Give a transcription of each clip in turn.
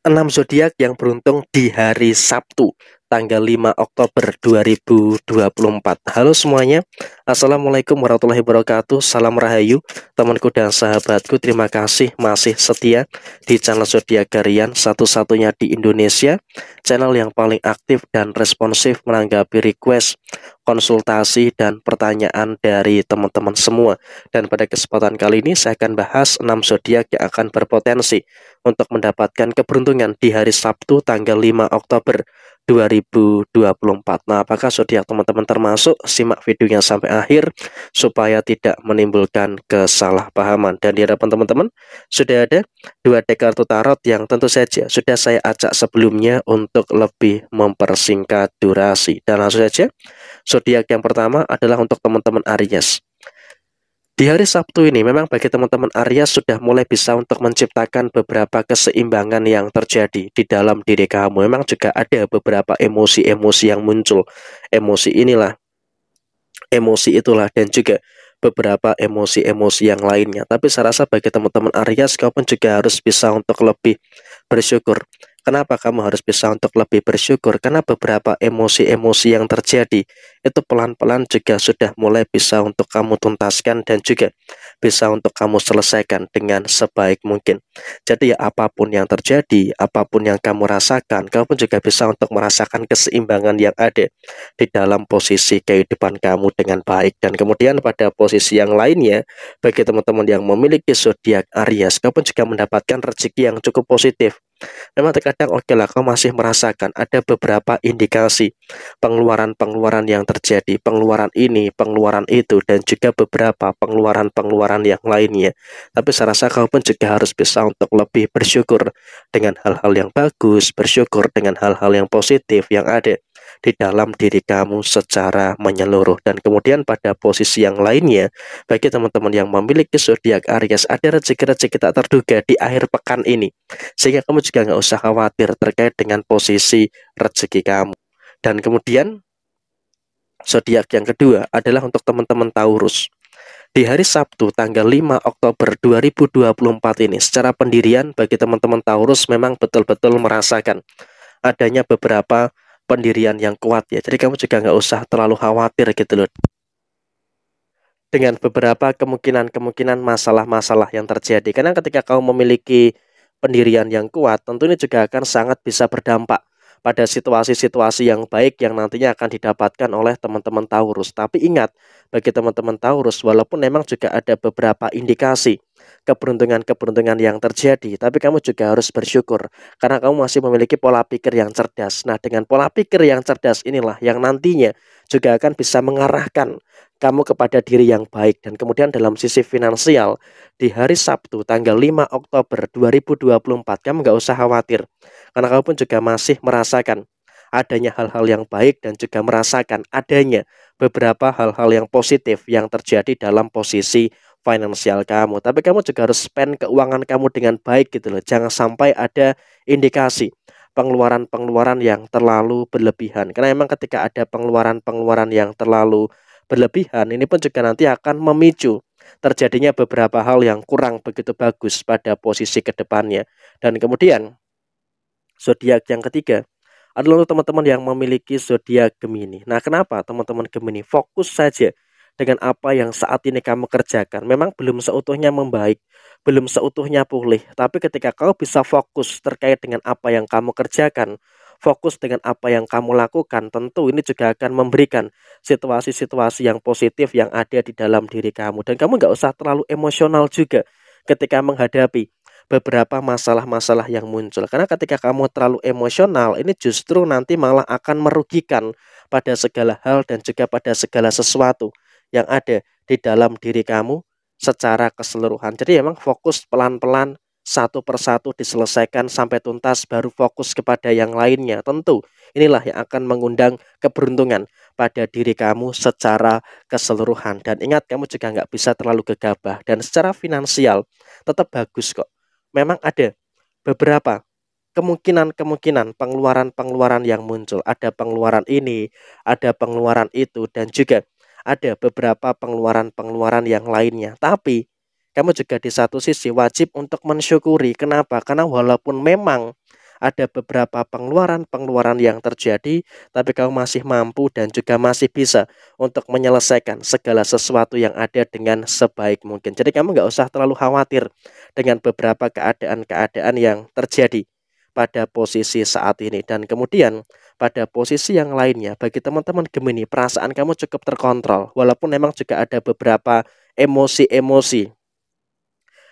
6 zodiak yang beruntung di hari Sabtu tanggal 5 Oktober 2024. Halo semuanya. Assalamualaikum warahmatullahi wabarakatuh. Salam rahayu temanku dan sahabatku. Terima kasih masih setia di channel Zodiak Garian satu-satunya di Indonesia, channel yang paling aktif dan responsif menanggapi request konsultasi dan pertanyaan dari teman-teman semua. Dan pada kesempatan kali ini saya akan bahas 6 zodiak yang akan berpotensi untuk mendapatkan keberuntungan di hari Sabtu tanggal 5 Oktober 2024. Nah, apakah zodiak teman-teman termasuk? Simak videonya sampai akhir supaya tidak menimbulkan kesalahpahaman. Dan di hadapan teman-teman sudah ada dua dek kartu tarot yang tentu saja sudah saya acak sebelumnya untuk lebih mempersingkat durasi. Dan langsung saja, zodiak yang pertama adalah untuk teman-teman Aries. Di hari Sabtu ini memang bagi teman-teman Arya sudah mulai bisa untuk menciptakan beberapa keseimbangan yang terjadi di dalam diri kamu. Memang juga ada beberapa emosi-emosi yang muncul. Emosi inilah, emosi itulah, dan juga beberapa emosi-emosi yang lainnya. Tapi saya rasa bagi teman-teman Aries, kau pun juga harus bisa untuk lebih bersyukur. Kenapa kamu harus bisa untuk lebih bersyukur? Karena beberapa emosi-emosi yang terjadi itu pelan-pelan juga sudah mulai bisa untuk kamu tuntaskan dan juga bisa untuk kamu selesaikan dengan sebaik mungkin. Jadi ya apapun yang terjadi, apapun yang kamu rasakan, kamu juga bisa untuk merasakan keseimbangan yang ada di dalam posisi kehidupan kamu dengan baik. Dan kemudian pada posisi yang lainnya, bagi teman-teman yang memiliki zodiak Aries, kamu juga mendapatkan rezeki yang cukup positif Memang terkadang oke okay lah, kau masih merasakan ada beberapa indikasi pengeluaran-pengeluaran yang terjadi, pengeluaran ini, pengeluaran itu, dan juga beberapa pengeluaran-pengeluaran yang lainnya. Tapi saya rasa kau pun juga harus bisa untuk lebih bersyukur dengan hal-hal yang bagus, bersyukur dengan hal-hal yang positif yang ada di dalam diri kamu secara menyeluruh. Dan kemudian pada posisi yang lainnya, bagi teman-teman yang memiliki zodiak Aries, ada rezeki-rezeki tak terduga di akhir pekan ini. Sehingga kamu juga nggak usah khawatir terkait dengan posisi rezeki kamu. Dan kemudian zodiak yang kedua adalah untuk teman-teman Taurus. Di hari Sabtu tanggal 5 Oktober 2024 ini secara pendirian bagi teman-teman Taurus memang betul-betul merasakan adanya beberapa pendirian yang kuat ya. Jadi kamu juga nggak usah terlalu khawatir gitu loh. Dengan beberapa kemungkinan-kemungkinan masalah-masalah yang terjadi. Karena ketika kamu memiliki pendirian yang kuat, tentu ini juga akan sangat bisa berdampak pada situasi-situasi yang baik yang nantinya akan didapatkan oleh teman-teman Taurus. Tapi ingat, bagi teman-teman Taurus, walaupun memang juga ada beberapa indikasi keberuntungan-keberuntungan yang terjadi, tapi kamu juga harus bersyukur karena kamu masih memiliki pola pikir yang cerdas. Nah, dengan pola pikir yang cerdas inilah yang nantinya juga akan bisa mengarahkan kamu kepada diri yang baik dan kemudian dalam sisi finansial di hari Sabtu tanggal 5 Oktober 2024 kamu nggak usah khawatir karena kamu pun juga masih merasakan adanya hal-hal yang baik dan juga merasakan adanya beberapa hal-hal yang positif yang terjadi dalam posisi finansial kamu. Tapi kamu juga harus spend keuangan kamu dengan baik gitu loh. Jangan sampai ada indikasi pengeluaran-pengeluaran yang terlalu berlebihan. Karena memang ketika ada pengeluaran-pengeluaran yang terlalu berlebihan, ini pun juga nanti akan memicu terjadinya beberapa hal yang kurang begitu bagus pada posisi kedepannya. Dan kemudian zodiak yang ketiga adalah teman-teman yang memiliki zodiak Gemini. Nah, kenapa teman-teman Gemini fokus saja dengan apa yang saat ini kamu kerjakan. Memang belum seutuhnya membaik, belum seutuhnya pulih, tapi ketika kau bisa fokus terkait dengan apa yang kamu kerjakan, fokus dengan apa yang kamu lakukan, tentu ini juga akan memberikan situasi-situasi yang positif yang ada di dalam diri kamu. Dan kamu nggak usah terlalu emosional juga ketika menghadapi beberapa masalah-masalah yang muncul. Karena ketika kamu terlalu emosional, ini justru nanti malah akan merugikan pada segala hal dan juga pada segala sesuatu yang ada di dalam diri kamu secara keseluruhan. Jadi memang fokus pelan-pelan satu persatu diselesaikan sampai tuntas baru fokus kepada yang lainnya. Tentu inilah yang akan mengundang keberuntungan pada diri kamu secara keseluruhan. Dan ingat kamu juga nggak bisa terlalu gegabah dan secara finansial tetap bagus kok. Memang ada beberapa kemungkinan-kemungkinan pengeluaran-pengeluaran yang muncul. Ada pengeluaran ini, ada pengeluaran itu dan juga ada beberapa pengeluaran-pengeluaran yang lainnya. Tapi kamu juga di satu sisi wajib untuk mensyukuri. Kenapa? Karena walaupun memang ada beberapa pengeluaran-pengeluaran yang terjadi, tapi kamu masih mampu dan juga masih bisa untuk menyelesaikan segala sesuatu yang ada dengan sebaik mungkin. Jadi kamu nggak usah terlalu khawatir dengan beberapa keadaan-keadaan yang terjadi pada posisi saat ini dan kemudian pada posisi yang lainnya bagi teman-teman Gemini perasaan kamu cukup terkontrol walaupun memang juga ada beberapa emosi-emosi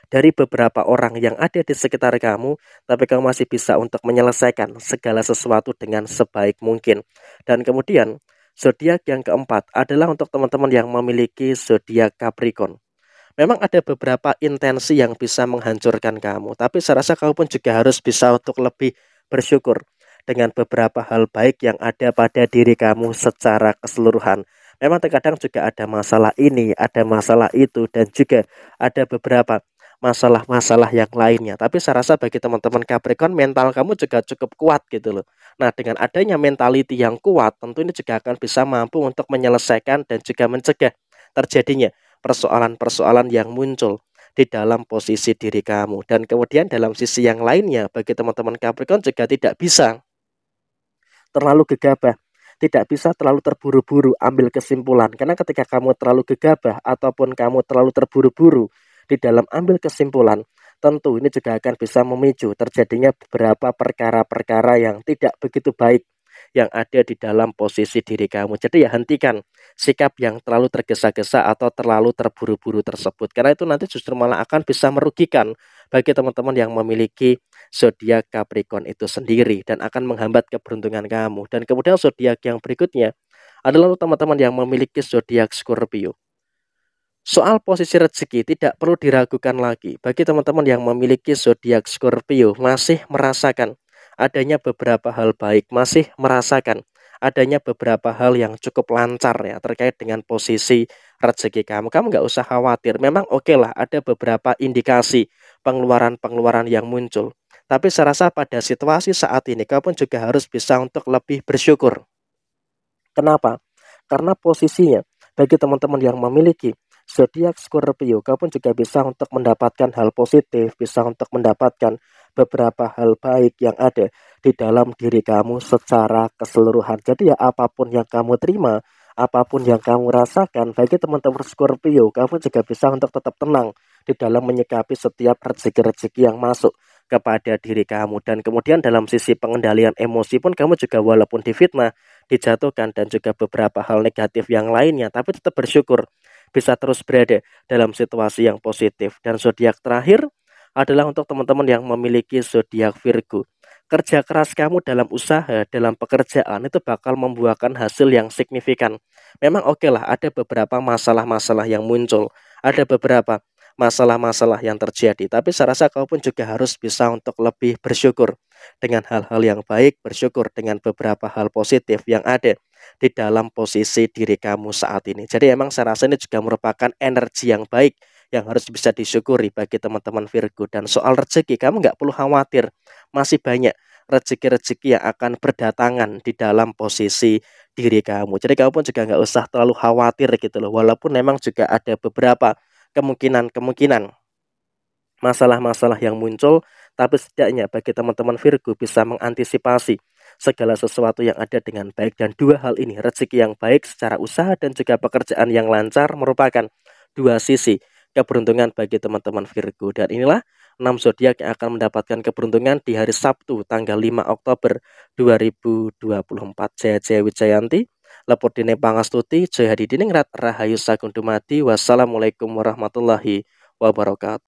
dari beberapa orang yang ada di sekitar kamu, tapi kamu masih bisa untuk menyelesaikan segala sesuatu dengan sebaik mungkin. Dan kemudian, zodiak yang keempat adalah untuk teman-teman yang memiliki zodiak Capricorn. Memang ada beberapa intensi yang bisa menghancurkan kamu, tapi saya rasa kamu pun juga harus bisa untuk lebih bersyukur dengan beberapa hal baik yang ada pada diri kamu secara keseluruhan. Memang terkadang juga ada masalah ini, ada masalah itu, dan juga ada beberapa masalah-masalah yang lainnya. Tapi saya rasa bagi teman-teman Capricorn mental kamu juga cukup kuat gitu loh. Nah dengan adanya mentality yang kuat tentu ini juga akan bisa mampu untuk menyelesaikan dan juga mencegah terjadinya persoalan-persoalan yang muncul di dalam posisi diri kamu. Dan kemudian dalam sisi yang lainnya bagi teman-teman Capricorn juga tidak bisa terlalu gegabah. Tidak bisa terlalu terburu-buru ambil kesimpulan. Karena ketika kamu terlalu gegabah ataupun kamu terlalu terburu-buru di dalam ambil kesimpulan, tentu ini juga akan bisa memicu terjadinya beberapa perkara-perkara yang tidak begitu baik yang ada di dalam posisi diri kamu. Jadi ya hentikan sikap yang terlalu tergesa-gesa atau terlalu terburu-buru tersebut. Karena itu nanti justru malah akan bisa merugikan bagi teman-teman yang memiliki zodiak Capricorn itu sendiri dan akan menghambat keberuntungan kamu. Dan kemudian zodiak yang berikutnya adalah teman-teman yang memiliki zodiak Scorpio. Soal posisi rezeki tidak perlu diragukan lagi bagi teman-teman yang memiliki zodiak Scorpio masih merasakan adanya beberapa hal baik, masih merasakan adanya beberapa hal yang cukup lancar ya terkait dengan posisi rezeki kamu. Kamu nggak usah khawatir. Memang oke okay lah ada beberapa indikasi pengeluaran-pengeluaran yang muncul. Tapi saya rasa pada situasi saat ini kamu pun juga harus bisa untuk lebih bersyukur. Kenapa? Karena posisinya bagi teman-teman yang memiliki zodiak Scorpio, kamu pun juga bisa untuk mendapatkan hal positif, bisa untuk mendapatkan beberapa hal baik yang ada di dalam diri kamu secara keseluruhan. Jadi ya apapun yang kamu terima, apapun yang kamu rasakan, bagi teman-teman Scorpio, kamu juga bisa untuk tetap tenang di dalam menyikapi setiap rezeki-rezeki yang masuk kepada diri kamu dan kemudian dalam sisi pengendalian emosi pun kamu juga walaupun difitnah, dijatuhkan dan juga beberapa hal negatif yang lainnya tapi tetap bersyukur bisa terus berada dalam situasi yang positif dan zodiak terakhir adalah untuk teman-teman yang memiliki zodiak Virgo. Kerja keras kamu dalam usaha, dalam pekerjaan itu bakal membuahkan hasil yang signifikan. Memang oke okay lah, ada beberapa masalah-masalah yang muncul, ada beberapa masalah-masalah yang terjadi. Tapi saya rasa kau pun juga harus bisa untuk lebih bersyukur dengan hal-hal yang baik, bersyukur dengan beberapa hal positif yang ada di dalam posisi diri kamu saat ini. Jadi emang saya rasa ini juga merupakan energi yang baik yang harus bisa disyukuri bagi teman-teman Virgo. Dan soal rezeki, kamu nggak perlu khawatir, masih banyak rezeki-rezeki yang akan berdatangan di dalam posisi diri kamu. Jadi kamu pun juga nggak usah terlalu khawatir gitu loh. Walaupun memang juga ada beberapa kemungkinan-kemungkinan masalah-masalah yang muncul, tapi setidaknya bagi teman-teman Virgo bisa mengantisipasi segala sesuatu yang ada dengan baik dan dua hal ini rezeki yang baik secara usaha dan juga pekerjaan yang lancar merupakan dua sisi keberuntungan bagi teman-teman Virgo. Dan inilah 6 zodiak yang akan mendapatkan keberuntungan di hari Sabtu tanggal 5 Oktober 2024. Jaya Jaya Wijayanti, Lepur Dine Pangastuti, Jaya Hadidiningrat, Rahayu Sagundumati. Wassalamualaikum warahmatullahi wabarakatuh.